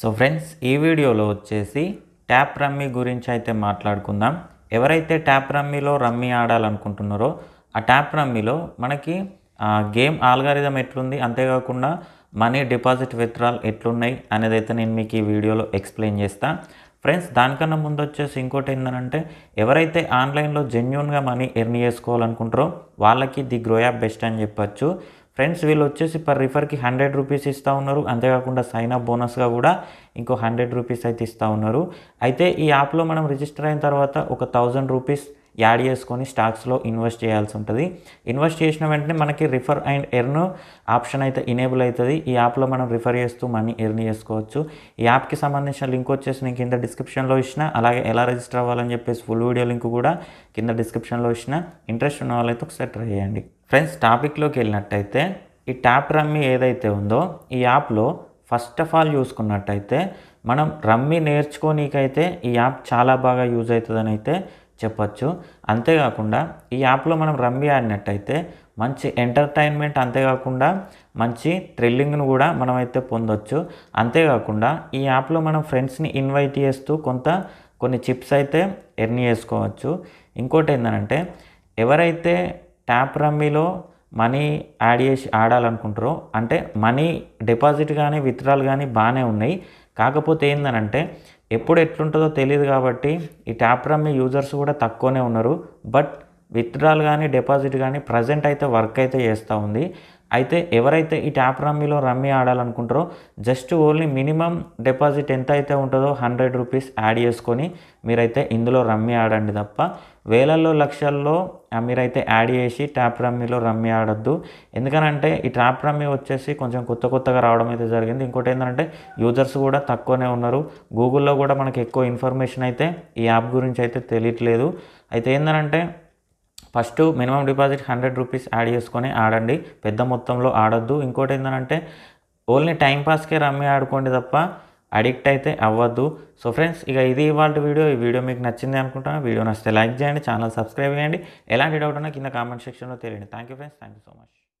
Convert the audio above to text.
so friends ఈ వీడియోలో వచ్చేసి ట్యాప్ రమ్మీ గురించి అయితే మాట్లాడుకుందాం ఎవరైతే ట్యాప్ రమ్మీలో రమ్మీ ఆడాలనుకుంటున్నారో ఆ ట్యాప్ రమ్మీలో మనకి గేమ్ ఆల్గారిజం ఎట్లుంది అంతేకాకుండా మనీ డిపాజిట్ విత్డ్రాల్ ఎట్లున్నాయి అనేది అయితే నేను మీకు ఈ వీడియోలో ఎక్స్ప్లెయిన్ చేస్తాను ఫ్రెండ్స్ దానికన్నా ముందు వచ్చేసి ఇంకోటి ఏంటంటే ఎవరైతే ఆన్లైన్లో జెన్యున్గా మనీ ఎర్న్ చేసుకోవాలనుకుంటారో వాళ్ళకి ది గ్రో యాప్ బెస్ట్ అని చెప్పచ్చు ఫ్రెండ్స్ వీళ్ళు వచ్చేసి పర్ రిఫర్కి హండ్రెడ్ రూపీస్ ఇస్తూ ఉన్నారు అంతేకాకుండా సైన్ అప్ బోనస్గా కూడా ఇంకో హండ్రెడ్ రూపీస్ అయితే ఇస్తూ ఉన్నారు అయితే ఈ యాప్లో మనం రిజిస్టర్ అయిన తర్వాత ఒక థౌజండ్ రూపీస్ యాడ్ చేసుకొని స్టాక్స్లో ఇన్వెస్ట్ చేయాల్సి ఉంటుంది ఇన్వెస్ట్ చేసిన వెంటనే మనకి రిఫర్ అండ్ ఎర్న్ ఆప్షన్ అయితే ఇనేబుల్ అవుతుంది ఈ యాప్లో మనం రిఫర్ చేస్తూ మనీ ఎర్న్ చేసుకోవచ్చు ఈ యాప్కి సంబంధించిన లింక్ వచ్చేసి నేను కింద డిస్క్రిప్షన్లో ఇచ్చిన అలాగే ఎలా రిజిస్టర్ అవ్వాలని చెప్పేసి ఫుల్ వీడియో లింక్ కూడా కింద డిస్క్రిప్షన్లో ఇచ్చిన ఇంట్రెస్ట్ ఉన్న వాళ్ళైతే ఒకసారి ట్రై చేయండి ఫ్రెండ్స్ టాపిక్లోకి వెళ్ళినట్టయితే ఈ ట్యాప్ రమ్మీ ఏదైతే ఉందో ఈ యాప్లో ఫస్ట్ ఆఫ్ ఆల్ చూసుకున్నట్టయితే మనం రమ్మీ నేర్చుకోనీకైతే ఈ యాప్ చాలా బాగా యూజ్ అవుతుందని అయితే చెప్పచ్చు అంతేకాకుండా ఈ యాప్లో మనం రమ్మీ ఆడినట్టయితే మంచి ఎంటర్టైన్మెంట్ అంతేకాకుండా మంచి థ్రిల్లింగ్ను కూడా మనమైతే పొందొచ్చు అంతేకాకుండా ఈ యాప్లో మనం ఫ్రెండ్స్ని ఇన్వైట్ చేస్తూ కొంత కొన్ని చిప్స్ అయితే ఎర్న్ చేసుకోవచ్చు ఇంకోటి ఏంటంటే ఎవరైతే ట్యాప్ రమ్మీలో మనీ యాడ్ చేసి ఆడాలనుకుంటారో అంటే మనీ డిపాజిట్ కానీ విత్డ్రాల్ కానీ బాగానే ఉన్నాయి కాకపోతే ఏంటనంటే ఎప్పుడు ఎట్లుంటుందో తెలియదు కాబట్టి ఈ ట్యాప్ రమ్మీ యూజర్స్ కూడా తక్కువనే ఉన్నారు బట్ విత్డ్రాల్ కానీ డిపాజిట్ కానీ ప్రజెంట్ అయితే వర్క్ అయితే చేస్తూ ఉంది అయితే ఎవరైతే ఈ ట్యాప్ రమ్మీలో రమ్మి ఆడాలనుకుంటారో జస్ట్ ఓన్లీ మినిమం డిపాజిట్ ఎంత అయితే ఉంటుందో హండ్రెడ్ రూపీస్ యాడ్ చేసుకొని మీరైతే ఇందులో రమ్మి ఆడండి తప్ప వేలల్లో లక్షల్లో మీరైతే యాడ్ చేసి ట్యాప్ రమ్మీలో రమ్మి ఆడద్దు ఎందుకనంటే ఈ ట్యాప్ రమ్మీ వచ్చేసి కొంచెం కొత్త కొత్తగా రావడం అయితే జరిగింది ఇంకోటి ఏంటంటే యూజర్స్ కూడా తక్కువనే ఉన్నారు గూగుల్లో కూడా మనకి ఎక్కువ ఇన్ఫర్మేషన్ అయితే ఈ యాప్ గురించి అయితే తెలియట్లేదు అయితే ఏంటంటే first minimum deposit hundred rupees add చేసుకొని ఆడండి పెద్ద మొత్తంలో ఆడొద్దు ఇంకోటి ఏంటంటే ఓన్లీ టైంపాస్కే రమ్మి ఆడుకోండి తప్ప అడిక్ట్ అయితే అవ్వద్దు సో ఫ్రెండ్స్ ఇక ఇది ఇవాళ వీడియో ఈ వీడియో మీకు నచ్చింది అనుకుంటున్నాను వీడియో నచ్చితే లైక్ చేయండి ఛానల్ సబ్స్క్రైబ్ చేయండి ఎలాంటి డౌట్ ఉన్నా కింద కామెంట్ సెక్షన్లో తెలియండి thank you friends thank you so much